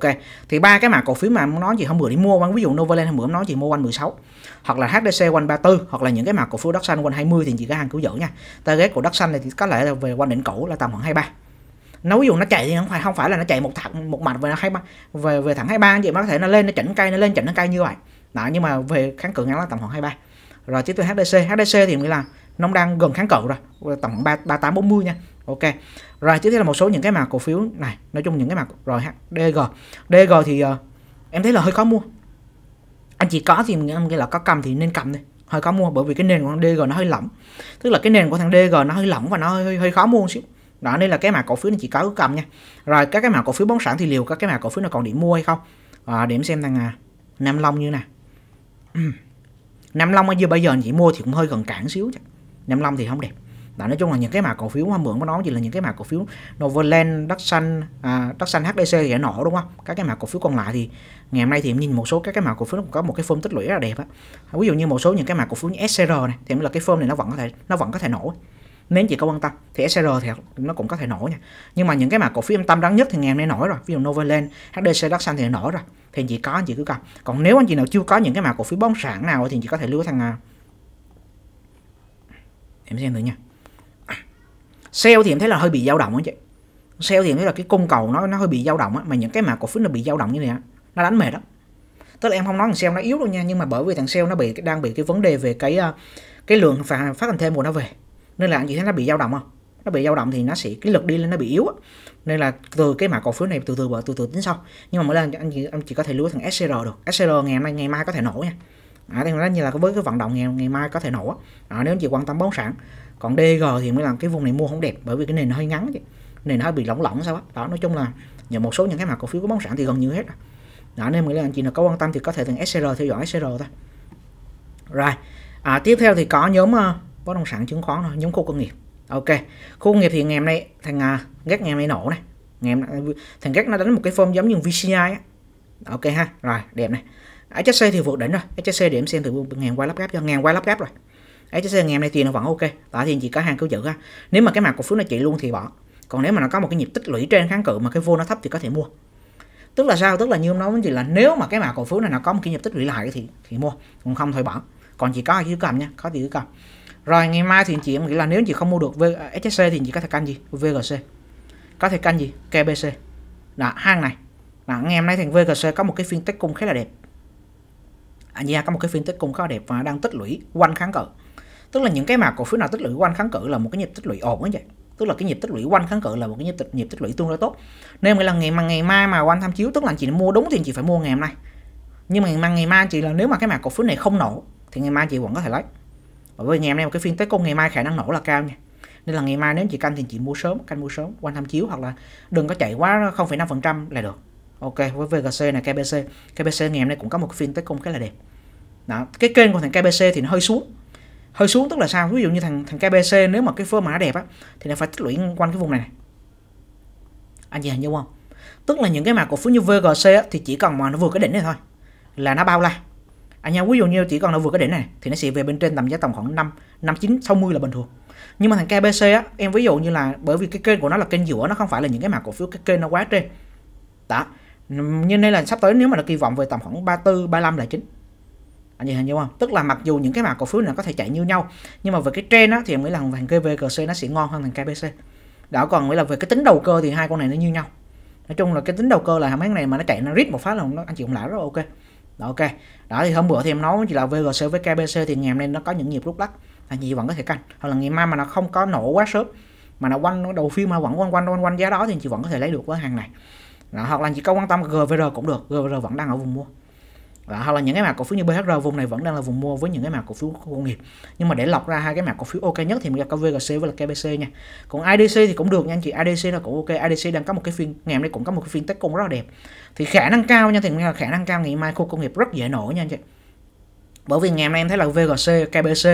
Speaker 1: thì ba cái mã cổ phiếu mà em nói gì hôm bữa đi mua quanh ví dụ Novaland hôm bữa em nói chị mua quanh 16 hoặc là HDC quanh 34 hoặc là những cái mã cổ phiếu đất xanh quanh 20 thì chị cái hàng cứu giữ nha target của đất xanh này thì có lẽ là về quanh đỉnh cổ là tầm khoảng 23 nếu dụ nó chạy thì không phải không phải là nó chạy một thẳng một mặt về nó hai ba về về thẳng hai ba vậy mà có thể nó lên nó chỉnh cây nó lên chỉnh nó cây như vậy đó nhưng mà về kháng cự ngắn là tầm khoảng 23 rồi tiếp theo HDC HDC thì nghĩa là nó đang gần kháng cự rồi tầm khoảng ba ba tám bốn mươi nha ok rồi tiếp theo là một số những cái mã cổ phiếu này nói chung những cái mặt rồi DG DG thì uh, em thấy là hơi khó mua anh chị có thì em nghĩ là có cầm thì nên cầm đi hơi khó mua bởi vì cái nền của DG nó hơi lỏng tức là cái nền của thằng DG nó hơi lỏng và nó hơi, hơi khó mua một xíu đó nên là cái mặt cổ phiếu này chỉ có cầm nha rồi các cái mặt cổ phiếu bất sản thì liệu các cái mặt cổ phiếu nó còn điểm mua hay không à, ờ, điểm xem thằng à, Nam Long như nè Nam Long bây giờ bây giờ chị mua thì cũng hơi gần cản xíu chứ Nam Long thì không đẹp tại nói chung là những cái mã cổ phiếu mà mượn mới nói chỉ là những cái mã cổ phiếu Novaland, Đắc Xanh, à, HDC thì nổ đúng không? Các cái mã cổ phiếu còn lại thì ngày hôm nay thì em nhìn một số các cái mã cổ phiếu nó cũng có một cái form tích lũy rất là đẹp á. Ví dụ như một số những cái mã cổ phiếu như SCR này thì là cái form này nó vẫn có thể nó vẫn có thể nổ nếu chị có quan tâm thì scr thì nó cũng có thể nổ nha nhưng mà những cái mã cổ phiếu em tâm đắn nhất thì ngày hôm nay nổi rồi ví dụ Novaland HDC Đắc thì nổ rồi thì chị có anh chị cứ cầm còn nếu anh chị nào chưa có những cái mã cổ phiếu bóng sản nào thì chị có thể lưu thằng à, em xem thử nha sale thì em thấy là hơi bị dao động á chị sale thì em thấy là cái cung cầu nó nó hơi bị dao động á mà những cái mà cổ phiếu nó bị dao động như này á nó đánh mệt đó tức là em không nói thằng sale nó yếu đâu nha nhưng mà bởi vì thằng sale nó bị đang bị cái vấn đề về cái ờ, cái lượng phát hành thêm của nó về nên là anh chị thấy nó bị dao động không nó bị dao động thì nó sẽ cái lực đi lên nó bị yếu á. nên là từ cái mã cổ phiếu này từ từ từ từ tính sau nhưng mà mỗi lần anh chị anh chỉ có thể lúa thằng SCR được SCR ngày hôm nay ngày mai có thể nổ nha à, thì nó như là với cái vận động ngày ngày mai có thể nổ á. à, nếu anh chị quan tâm bất động sản còn DG thì mới làm cái vùng này mua không đẹp bởi vì cái nền nó hơi ngắn chứ nền hơi bị lỏng lỏng sao á đó. đó nói chung là nhờ một số những cái mặt cổ phiếu của bất sản thì gần như hết rồi đó nên là anh chị nào có quan tâm thì có thể từng SCR theo dõi SCR thôi rồi à, tiếp theo thì có nhóm uh, bất động sản chứng khoán rồi nhóm khu công nghiệp ok khu công nghiệp thì ngày hôm nay thằng uh, à, ghét ngày hôm nay nổ này ngày hôm nay, thằng ghét nó đánh một cái form giống như VCI á ok ha rồi đẹp này HSC thì vượt đỉnh rồi HSC điểm xem từ ngàn qua lắp gáp cho ngàn qua lắp gáp rồi SJC ngày hôm nay thì nó vẫn ok tại thì chỉ có hàng cứu giữ ha nếu mà cái mặt cổ phiếu nó chạy luôn thì bỏ còn nếu mà nó có một cái nhịp tích lũy trên kháng cự mà cái vô nó thấp thì có thể mua tức là sao tức là như ông nói gì là nếu mà cái mã cổ phiếu này nó có một cái nhịp tích lũy lại thì thì mua còn không thôi bỏ còn chỉ có hai chữ cầm nha có thì cứ cầm rồi ngày mai thì chị em nghĩ là nếu chị không mua được SHC thì chị có thể canh gì VGC có thể canh gì KBC là hàng này là ngày hôm nay thì VGC có một cái phiên tích cung khá là đẹp anh à, yeah, có một cái phiên tích cung khá là đẹp và đang tích lũy quanh kháng cự tức là những cái mà cổ phiếu nào tích lũy quanh kháng cự là một cái nhịp tích lũy ổn ấy vậy tức là cái nhịp tích lũy quanh kháng cự là một cái nhịp tích, nhịp tích lũy tương đối tốt nên là ngày mà ngày mai mà quanh tham chiếu tức là chị mua đúng thì chị phải mua ngày hôm nay nhưng mà ngày mai chị là nếu mà cái mã cổ phiếu này không nổ thì ngày mai chị vẫn có thể lấy bởi vì ngày hôm nay một cái phiên tới công ngày mai khả năng nổ là cao nha nên là ngày mai nếu chị canh thì chị mua sớm canh mua sớm quanh tham chiếu hoặc là đừng có chạy quá 0,5% là được ok với VGC này KBC KBC ngày hôm nay cũng có một phiên tới công khá là đẹp đó. cái kênh của thằng KBC thì nó hơi xuống hơi xuống tức là sao ví dụ như thằng thằng KBC nếu mà cái phơ mà nó đẹp á thì nó phải tích lũy quanh cái vùng này, này. anh chị hình dung không tức là những cái mã cổ phiếu như VGC á, thì chỉ cần mà nó vượt cái đỉnh này thôi là nó bao la anh à, em ví dụ như chỉ cần nó vượt cái đỉnh này thì nó sẽ về bên trên tầm giá tầm khoảng 5 năm chín sáu mươi là bình thường nhưng mà thằng KBC á em ví dụ như là bởi vì cái kênh của nó là kênh giữa nó không phải là những cái mã cổ phiếu cái kênh nó quá trên đó như đây là sắp tới nếu mà nó kỳ vọng về tầm khoảng 34 35 là chính anh chị hình dung không tức là mặc dù những cái mã cổ phiếu này có thể chạy như nhau nhưng mà về cái trên á, thì em nghĩ là thằng KVGC nó sẽ ngon hơn thằng KBC đó còn nghĩ là về cái tính đầu cơ thì hai con này nó như nhau nói chung là cái tính đầu cơ là mấy cái này mà nó chạy nó rít một phát là nó anh chị cũng lãi rất ok đó ok đó thì hôm bữa thì em nói chỉ là VGC với KBC thì ngày hôm nay nó có những nhịp rút lắc anh chị vẫn có thể canh hoặc là ngày mai mà nó không có nổ quá sớm mà nó quanh nó đầu phiên mà vẫn quanh quanh quanh quanh giá đó thì chị vẫn có thể lấy được với hàng này đó, hoặc là chỉ có quan tâm GVR cũng được GVR vẫn đang ở vùng mua và hoặc là những cái mã cổ phiếu như BHR vùng này vẫn đang là vùng mua với những cái mã cổ phiếu công nghiệp nhưng mà để lọc ra hai cái mã cổ phiếu ok nhất thì mình gặp có VGC với là KBC nha còn IDC thì cũng được nha anh chị IDC là cũng ok IDC đang có một cái phiên ngày hôm nay cũng có một cái phiên tech cung rất là đẹp thì khả năng cao nha thì là khả năng cao ngày mai khu công nghiệp rất dễ nổi nha anh chị bởi vì ngày hôm nay em thấy là VGC KBC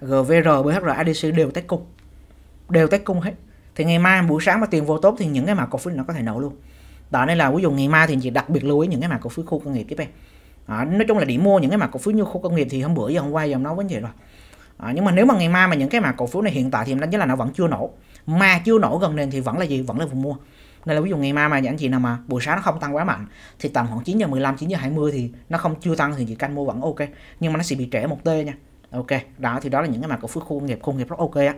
Speaker 1: GVR BHR IDC đều tech cung đều tech cung hết thì ngày mai buổi sáng mà tiền vô tốt thì những cái mã cổ phiếu nó có thể nổ luôn đó nên là ví dụ ngày mai thì chị đặc biệt lưu ý những cái mã cổ phiếu khu công nghiệp tiếp em à, nói chung là đi mua những cái mặt cổ phiếu như khu công nghiệp thì hôm bữa giờ hôm qua giờ nói với chị rồi à, nhưng mà nếu mà ngày mai mà những cái mặt cổ phiếu này hiện tại thì em đánh giá là nó vẫn chưa nổ mà chưa nổ gần nền thì vẫn là gì vẫn là vùng mua nên là ví dụ ngày mai mà anh chị nào mà buổi sáng nó không tăng quá mạnh thì tầm khoảng 9 giờ 15 9 giờ 20 thì nó không chưa tăng thì chị canh mua vẫn ok nhưng mà nó sẽ bị trễ một tê nha ok đó thì đó là những cái mặt cổ phiếu khu công nghiệp khu công nghiệp rất ok á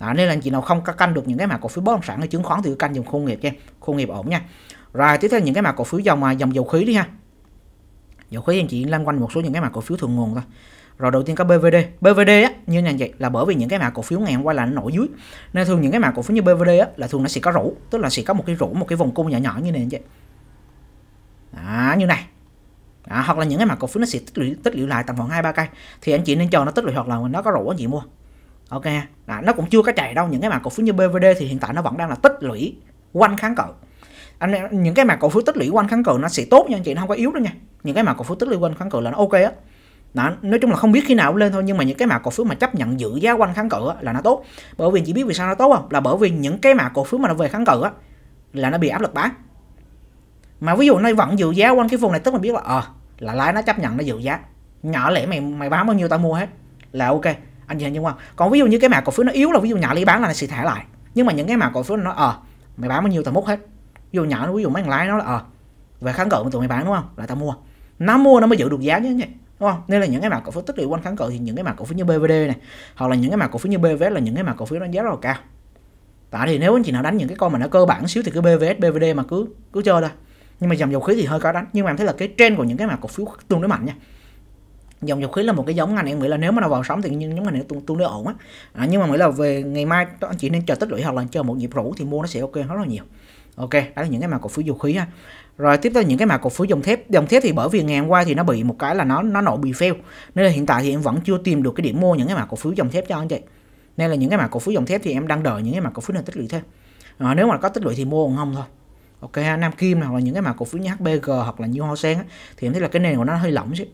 Speaker 1: đó, nên là anh chị nào không canh được những cái mặt cổ phiếu bất động sản hay chứng khoán thì canh dùng khu công nghiệp nha khu công nghiệp ổn nha rồi tiếp theo những cái mặt cổ phiếu dòng à, dòng dầu khí đi ha Dũng khí anh chị lăn quanh một số những cái mã cổ phiếu thường nguồn thôi rồi đầu tiên có BVD BVD á như anh chị là bởi vì những cái mã cổ phiếu ngày hôm qua là nó nổi dưới nên thường những cái mã cổ phiếu như BVD á là thường nó sẽ có rũ tức là sẽ có một cái rũ một cái vòng cung nhỏ nhỏ như này anh chị, à, như này à, hoặc là những cái mã cổ phiếu nó sẽ tích lũy tích lũy lại tầm khoảng hai ba cây thì anh chị nên chờ nó tích lũy hoặc là nó có rũ anh chị mua ok à, nó cũng chưa có chạy đâu những cái mã cổ phiếu như BVD thì hiện tại nó vẫn đang là tích lũy quanh kháng cự anh những cái mã cổ phiếu tích lũy quanh kháng cự nó sẽ tốt nha anh chị nó không có yếu đâu nha những cái mã cổ phiếu tích lũy quanh kháng cự là nó ok á đó, nói chung là không biết khi nào lên thôi nhưng mà những cái mã cổ phiếu mà chấp nhận giữ giá quanh kháng cự là nó tốt bởi vì chỉ biết vì sao nó tốt không là bởi vì những cái mã cổ phiếu mà nó về kháng cự á, là nó bị áp lực bán mà ví dụ nó vẫn giữ giá quanh cái vùng này tức là biết là ờ à, là lái nó chấp nhận nó giữ giá nhỏ lẻ mày mày bán bao nhiêu tao mua hết là ok anh chị hình dung không còn ví dụ như cái mã cổ phiếu nó yếu là ví dụ nhỏ lý bán là nó sẽ thả lại nhưng mà những cái mã cổ phiếu nó ờ à, mày bán bao nhiêu tao múc hết ví dụ nhỏ nó ví dụ mấy thằng lái nó là ờ à, về kháng cự tụi mày bán đúng không là tao mua nó mua nó mới giữ được giá chứ nhỉ đúng không nên là những cái mã cổ phiếu tích lũy quanh kháng cự thì những cái mã cổ phiếu như BVD này hoặc là những cái mã cổ phiếu như BVS là những cái mã cổ phiếu đánh giá rất là cao tại thì nếu anh chị nào đánh những cái con mà nó cơ bản xíu thì cứ BVS BVD mà cứ cứ chơi thôi nhưng mà dòng dầu khí thì hơi khó đánh nhưng mà em thấy là cái trend của những cái mã cổ phiếu tương đối mạnh nha dòng dầu khí là một cái giống ngành em nghĩ là nếu mà nó vào sóng thì nhưng nhóm ngành này tương tương đối ổn á à, nhưng mà nghĩ là về ngày mai anh chị nên chờ tích lũy hoặc là chờ một nhịp rũ thì mua nó sẽ ok rất là nhiều ok đó là những cái mã cổ phiếu dầu khí ha rồi tiếp theo những cái mã cổ phiếu dòng thép dòng thép thì bởi vì ngày hôm qua thì nó bị một cái là nó nó nổ bị fail nên là hiện tại thì em vẫn chưa tìm được cái điểm mua những cái mã cổ phiếu dòng thép cho anh chị nên là những cái mã cổ phiếu dòng thép thì em đang đợi những cái mã cổ phiếu này tích lũy thêm à, nếu mà có tích lũy thì mua còn không thôi ok ha nam kim hoặc là những cái mã cổ phiếu như hbg hoặc là như hoa sen á, thì em thấy là cái nền của nó hơi lỏng chứ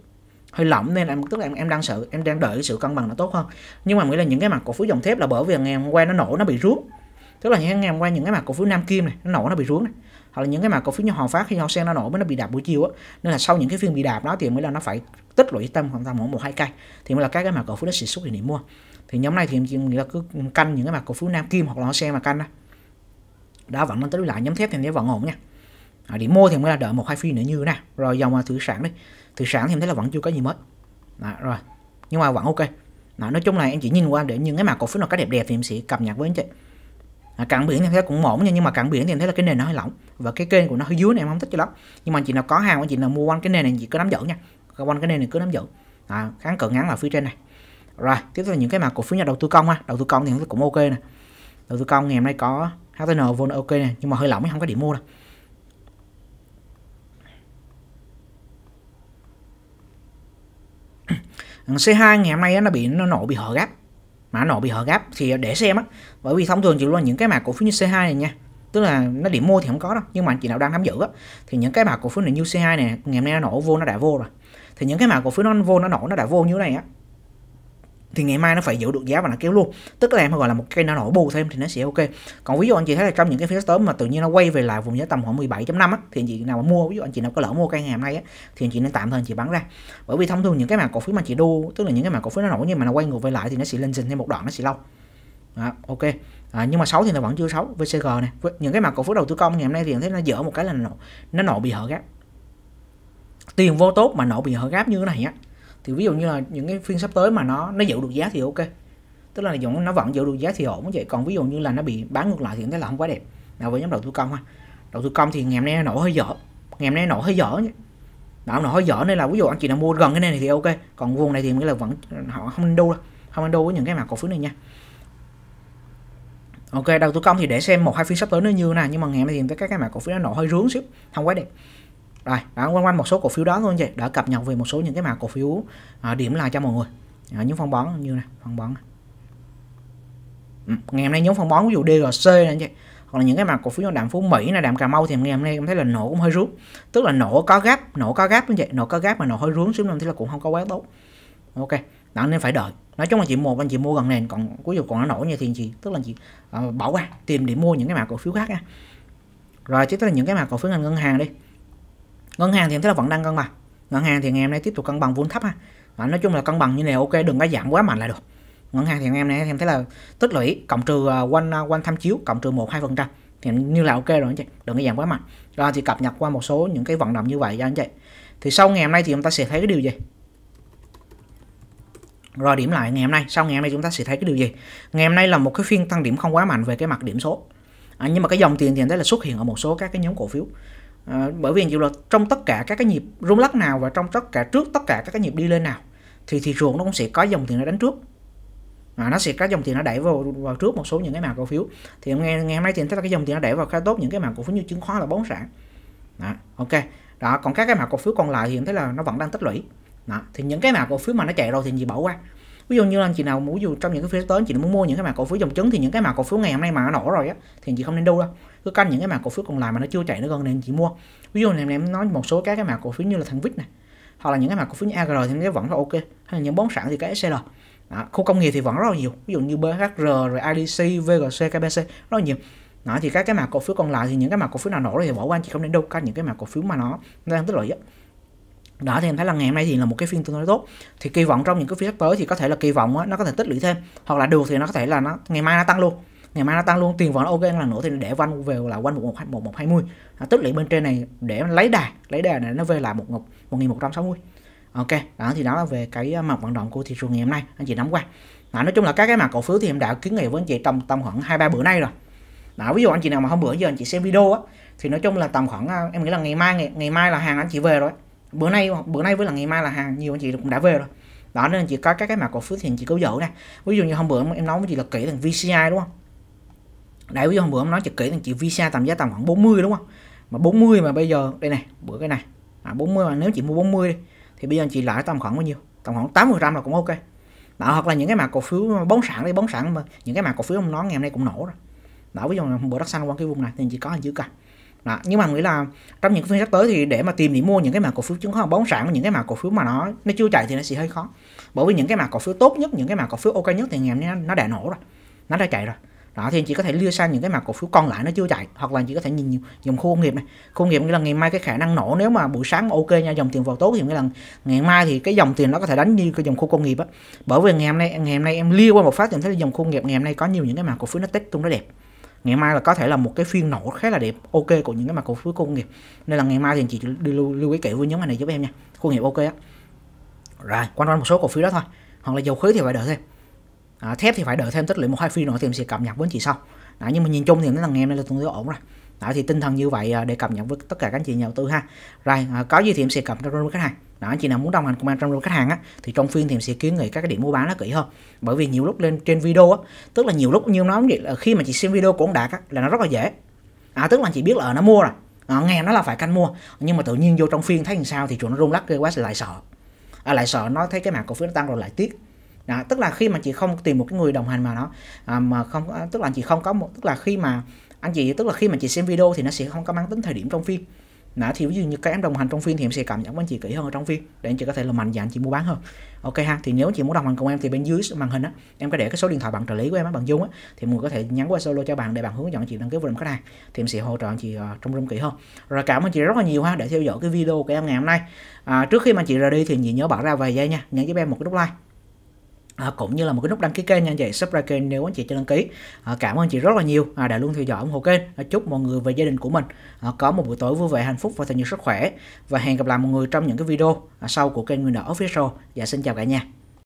Speaker 1: hơi lỏng nên là em tức là em, em đang sợ em đang đợi cái sự cân bằng nó tốt hơn nhưng mà nghĩ là những cái mặt cổ phiếu dòng thép là bởi vì ngày hôm qua nó nổ nó bị rút tức là những cái ngày hôm qua những cái mã cổ phiếu nam kim này nó nổ nó bị rướng này hoặc là những cái mã cổ phiếu như hoàng phát hay sen nó nổ mới nó bị đạp buổi chiều á nên là sau những cái phiên bị đạp đó thì mới là nó phải tích lũy tâm khoảng tầm mỗi một hai cây thì mới là các cái mã cổ phiếu nó sẽ xuất hiện điểm mua thì nhóm này thì mình là cứ canh những cái mã cổ phiếu nam kim hoặc là hoa sen mà canh đó đó vẫn đang tích lại nhóm thép thì nó vẫn ổn nha à, điểm mua thì mới là đợi một hai phiên nữa như nè rồi dòng thủy sản đi thủy sản thì em thấy là vẫn chưa có gì mới đó, rồi nhưng mà vẫn ok đó, nói chung là em chỉ nhìn qua để những cái mã cổ phiếu nào có đẹp đẹp thì em sẽ cập nhật với anh chị à, cạn biển thì thấy cũng ổn nha nhưng mà cạn biển thì thấy là cái nền nó hơi lỏng và cái kênh của nó hơi dưới này em không thích cho lắm nhưng mà anh chị nào có hàng anh chị nào mua quanh cái nền này chị cứ nắm giữ nha quanh cái nền này cứ nắm giữ à, kháng cự ngắn là phía trên này rồi tiếp theo những cái mà cổ phiếu nhà đầu tư công ha đầu tư công thì cũng ok nè đầu tư công ngày hôm nay có HTN vô ok nè nhưng mà hơi lỏng không có điểm mua đâu C2 ngày hôm nay nó bị nó nổ bị hở gáp mà nọ bị hở gáp thì để xem á bởi vì thông thường chỉ luôn những cái mà cổ phiếu như C2 này nha tức là nó điểm mua thì không có đâu nhưng mà chị nào đang nắm giữ á thì những cái mà cổ phiếu này như C2 này ngày hôm nay nó nổ vô nó đã vô rồi thì những cái mà cổ phiếu nó vô nó nổ nó đã vô như thế này á thì ngày mai nó phải giữ được giá và nó kéo luôn tức là em gọi là một cây nó nổi bù thêm thì nó sẽ ok còn ví dụ anh chị thấy là trong những cái phiên sớm mà tự nhiên nó quay về lại vùng giá tầm khoảng 17.5 á thì anh chị nào mà mua ví dụ anh chị nào có lỡ mua cây ngày hôm nay á thì anh chị nên tạm thời anh chị bán ra bởi vì thông thường những cái mà cổ phiếu mà chị đu tức là những cái mà cổ phiếu nó nổi nhưng mà nó quay ngược về lại thì nó sẽ lên dần thêm một đoạn nó sẽ lâu đó, ok à, nhưng mà xấu thì nó vẫn chưa xấu VCG này những cái mà cổ phiếu đầu tư công ngày hôm nay thì anh thấy nó dở một cái là nó nổ, nó nổ bị hở gáp tiền vô tốt mà nổ bị hở gáp như thế này á thì ví dụ như là những cái phiên sắp tới mà nó nó giữ được giá thì ok tức là dùng nó vẫn giữ được giá thì ổn vậy còn ví dụ như là nó bị bán ngược lại thì cái là không quá đẹp nào với nhóm đầu tư công ha đầu tư công thì ngày hôm nay nổ hơi dở ngày hôm nay nổ hơi dở nhé nó nổ hơi dở nên là ví dụ anh chị nào mua gần cái này thì ok còn vùng này thì nghĩa là vẫn họ không nên đu đâu không nên đu với những cái mã cổ phiếu này nha ok đầu tư công thì để xem một hai phiên sắp tới nó như thế nào nhưng mà ngày hôm nay thì các cái mã cổ phiếu nó nổ hơi rướng xíu không quá đẹp rồi đó quanh quanh một số cổ phiếu đó thôi anh chị đã cập nhật về một số những cái mã cổ phiếu à, điểm lại cho mọi người à, những phân bón như này phân bón này. Ừ, ngày hôm nay những phân bón ví dụ DGC này chị hoặc là những cái mặt cổ phiếu như đạm phú mỹ này đạm cà mau thì ngày hôm nay em thấy là nổ cũng hơi rút tức là nổ có gáp nổ có gáp anh chị nổ có gáp mà nổ hơi rướng xuống năm thì là cũng không có quá tốt ok đó nên phải đợi nói chung là chị một anh chị mua gần nền còn ví dụ còn nó nổ như thì chị tức là chị uh, bỏ qua tìm để mua những cái mã cổ phiếu khác nha rồi tiếp tới là những cái mã cổ phiếu ngành ngân hàng đi ngân hàng thì em thấy là vẫn đang cân bằng ngân hàng thì ngày hôm nay tiếp tục cân bằng vốn thấp ha và nói chung là cân bằng như này ok đừng có giảm quá mạnh là được ngân hàng thì ngày hôm nay em thấy là tích lũy cộng trừ à, quanh à, quanh tham chiếu cộng trừ một hai phần trăm thì như là ok rồi anh chị đừng có giảm quá mạnh rồi thì cập nhật qua một số những cái vận động như vậy cho anh chị thì sau ngày hôm nay thì chúng ta sẽ thấy cái điều gì rồi điểm lại ngày hôm nay sau ngày hôm nay chúng ta sẽ thấy cái điều gì ngày hôm nay là một cái phiên tăng điểm không quá mạnh về cái mặt điểm số à, nhưng mà cái dòng tiền thì em thấy là xuất hiện ở một số các cái nhóm cổ phiếu Ờ, bởi vì chịu là trong tất cả các cái nhịp rung lắc nào và trong tất cả trước tất cả các cái nhịp đi lên nào thì thị trường nó cũng sẽ có dòng tiền nó đánh trước à, nó sẽ có dòng tiền nó đẩy vào vào trước một số những cái mảng cổ phiếu thì nghe ngày hôm nay thì thấy là cái dòng tiền nó đẩy vào khá tốt những cái mảng cổ phiếu như chứng khoán là bóng sản đó, ok đó còn các cái mảng cổ phiếu còn lại thì em thấy là nó vẫn đang tích lũy đó. thì những cái mảng cổ phiếu mà nó chạy rồi thì gì bỏ qua ví dụ như là chị nào muốn dù trong những cái phiên tới chị muốn mua những cái mảng cổ phiếu dòng chứng thì những cái mảng cổ phiếu ngày hôm nay mà nó nổ rồi á thì chị không nên đu đâu cứ canh những cái mảng cổ phiếu còn lại mà nó chưa chạy nữa gần nên chỉ mua ví dụ này em nói một số các cái mảng cổ phiếu như là thằng vít này hoặc là những cái mảng cổ phiếu như agr thì nó vẫn là ok hay là những bón sản thì cái scl đó, khu công nghiệp thì vẫn rất là nhiều ví dụ như bhr rồi idc vgc kbc rất là nhiều đó thì các cái mảng cổ phiếu còn lại thì những cái mảng cổ phiếu nào nổ thì bỏ qua anh chị không nên đâu canh những cái mảng cổ phiếu mà nó đang tích lũy á đó thì em thấy là ngày hôm nay thì là một cái phiên tương đối tốt thì kỳ vọng trong những cái phiên sắp tới thì có thể là kỳ vọng á, nó có thể tích lũy thêm hoặc là được thì nó có thể là nó ngày mai nó tăng luôn ngày mai nó tăng luôn tiền vào nó ok ăn lần nữa thì để quanh về là quanh một một một một hai mươi à, tức là bên trên này để lấy đà lấy đà này nó về lại một một một nghìn một trăm sáu mươi ok đó thì đó là về cái à, mặt vận động của thị trường ngày hôm nay anh chị nắm qua đó, nói chung là các cái mặt cổ phiếu thì em đã kiến nghị với anh chị tầm tầm khoảng hai ba bữa nay rồi đó, ví dụ anh chị nào mà hôm bữa giờ anh chị xem video á thì nói chung là tầm khoảng à, em nghĩ là ngày mai ngày, ngày mai là hàng anh chị về rồi bữa nay bữa nay với là ngày mai là hàng nhiều anh chị cũng đã về rồi đó nên chị có các cái mặt cổ phiếu thì anh chị cứ giữ nè ví dụ như hôm bữa em nói với chị là kỹ thằng VCI đúng không Đấy ví dụ hôm bữa ông nói cho kỹ rằng chị visa tầm giá tầm khoảng 40 đúng không? Mà 40 mà bây giờ đây này, bữa cái này. À 40 mà nếu chị mua 40 đi thì bây giờ chị lãi tầm khoảng bao nhiêu? Tầm khoảng 8% là cũng ok. Đó, hoặc là những cái mã cổ phiếu bóng sản đi bóng sản mà những cái mã cổ phiếu ông nói ngày hôm nay cũng nổ rồi. Đó ví dụ hôm bữa đất xanh qua cái vùng này thì chị có hình chữ cần. Đó, nhưng mà nghĩ là trong những phiên sắp tới thì để mà tìm để mua những cái mã cổ phiếu chứng khoán bóng sản những cái mã cổ phiếu mà nó nó chưa chạy thì nó sẽ hơi khó bởi vì những cái mã cổ phiếu tốt nhất những cái mã cổ phiếu ok nhất thì ngày hôm nay nó đã nổ rồi nó đã chạy rồi đó thì anh chị có thể lưa sang những cái mặt cổ phiếu còn lại nó chưa chạy hoặc là anh chị có thể nhìn dòng khu công nghiệp này khu công nghiệp nghĩa là ngày mai cái khả năng nổ nếu mà buổi sáng ok nha dòng tiền vào tốt thì nghĩa là ngày mai thì cái dòng tiền nó có thể đánh như cái dòng khu công nghiệp á bởi vì ngày hôm nay ngày hôm nay em lưa qua một phát thì em thấy dòng khu công nghiệp ngày hôm nay có nhiều những cái mặt cổ phiếu nó tết tung nó đẹp ngày mai là có thể là một cái phiên nổ khá là đẹp ok của những cái mặt cổ phiếu công nghiệp nên là ngày mai thì anh chị đi lưu, lưu ý kỹ với nhóm này giúp em nha khu công nghiệp ok á rồi quanh quanh một số cổ phiếu đó thôi hoặc là dầu khí thì phải đợi thêm à, thép thì phải đợi thêm tích lũy một hai phiên nữa thì em sẽ cập nhật với anh chị sau à, nhưng mà nhìn chung thì nó thằng em đây là tương đối ổn rồi đó, thì tinh thần như vậy à, để cập nhật với tất cả các anh chị nhà đầu tư ha rồi à, có gì thì em sẽ cập trong với khách hàng đó anh chị nào muốn đồng hành cùng em trong room khách hàng á thì trong phiên thì em sẽ kiến nghị các cái điểm mua bán nó kỹ hơn bởi vì nhiều lúc lên trên video á tức là nhiều lúc như nói vậy là khi mà chị xem video của ông đạt á là nó rất là dễ à tức là anh chị biết là à, nó mua rồi à, nghe nó là phải canh mua nhưng mà tự nhiên vô trong phiên thấy làm sao thì chỗ nó rung lắc ghê quá lại sợ à, lại sợ nó thấy cái mạng cổ phiếu nó tăng rồi lại tiếc đó, tức là khi mà chị không tìm một cái người đồng hành mà nó à, mà không tức là chị không có một tức là khi mà anh chị tức là khi mà chị xem video thì nó sẽ không có mang tính thời điểm trong phim đó, thì ví dụ như các em đồng hành trong phim thì em sẽ cảm nhận với anh chị kỹ hơn ở trong phim để anh chị có thể là mạnh dạn chị mua bán hơn ok ha thì nếu chị muốn đồng hành cùng em thì bên dưới màn hình á em có để cái số điện thoại bạn trợ lý của em á bằng dung á thì mọi người có thể nhắn qua solo cho bạn để bạn hướng dẫn chị đăng ký vào khách hàng thì em sẽ hỗ trợ anh chị uh, trong room kỹ hơn rồi cảm ơn chị rất là nhiều ha để theo dõi cái video của em ngày hôm nay à, trước khi mà chị rời đi thì chị nhớ bỏ ra vài giây nha nhấn giúp em một cái nút like À, cũng như là một cái nút đăng ký kênh nha anh chị subscribe kênh nếu anh chị chưa đăng ký à, cảm ơn chị rất là nhiều à, đã luôn theo dõi ủng hộ kênh à, chúc mọi người và gia đình của mình à, có một buổi tối vui vẻ hạnh phúc và thật nhiều sức khỏe và hẹn gặp lại mọi người trong những cái video à, sau của kênh người Đỏ Official dạ, xin chào cả nhà